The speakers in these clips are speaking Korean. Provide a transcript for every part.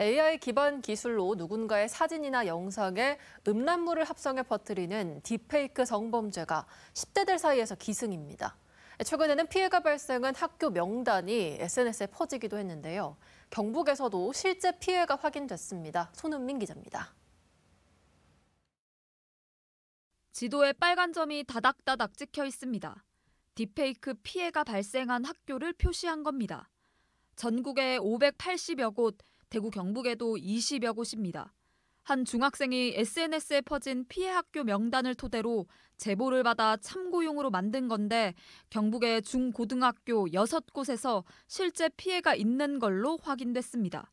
AI 기반 기술로 누군가의 사진이나 영상에 음란물을 합성해 퍼뜨리는 딥페이크 성범죄가 10대들 사이에서 기승입니다. 최근에는 피해가 발생한 학교 명단이 SNS에 퍼지기도 했는데요. 경북에서도 실제 피해가 확인됐습니다. 손은민 기자입니다. 지도에 빨간 점이 다닥다닥 찍혀 있습니다. 딥페이크 피해가 발생한 학교를 표시한 겁니다. 전국에 580여 곳 대구 경북에도 20여 곳입니다. 한 중학생이 SNS에 퍼진 피해 학교 명단을 토대로 제보를 받아 참고용으로 만든 건데 경북의 중고등학교 6곳에서 실제 피해가 있는 걸로 확인됐습니다.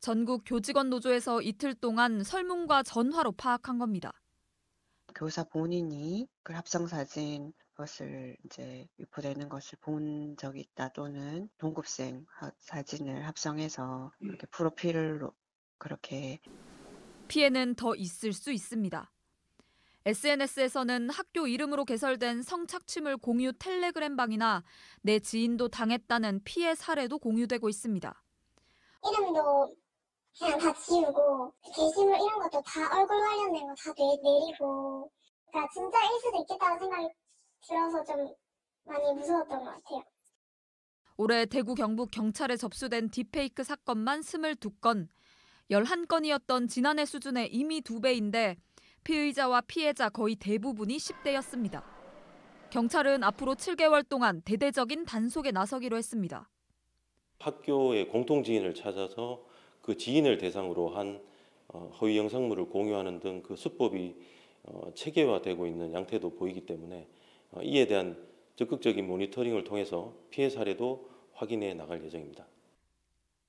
전국 교직원 노조에서 이틀 동안 설문과 전화로 파악한 겁니다. 교사 본인이 그 합성사진 것을 이제 유포되는 것을 본 적이 있다 또는 동급생 사진을 합성해서 이렇게 음. 프로필로 그렇게 피해는 더 있을 수 있습니다. SNS에서는 학교 이름으로 개설된 성착취물 공유 텔레그램방이나 내 지인도 당했다는 피해 사례도 공유되고 있습니다. 이름도 그냥 다 지우고 게시물 이런 것도 다 얼굴 관련된 거다 내리고 그러니까 진짜 일 수도 있겠다는 생각이 들어서 좀 많이 무서웠던 것 같아요. 올해 대구 경북 경찰에 접수된 딥페이크 사건만 22건, 11건이었던 지난해 수준의 이미 2배인데 피의자와 피해자 거의 대부분이 10대였습니다. 경찰은 앞으로 7개월 동안 대대적인 단속에 나서기로 했습니다. 학교의 공통 지인을 찾아서 그 지인을 대상으로 한 어, 허위 영상물을 공유하는 등 그 수법이 어, 체계화되고 있는 양태도 보이기 때문에 어, 이에 대한 적극적인 모니터링을 통해서 피해 사례도 확인해 나갈 예정입니다.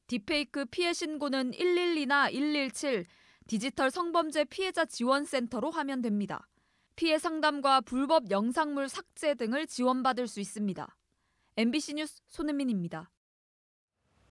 딥페이크 피해 신고는 112나 117 디지털 성범죄 피해자 지원센터로 하면 됩니다. 피해 상담과 불법 영상물 삭제 등을 지원받을 수 있습니다. MBC 뉴스 손은민입니다.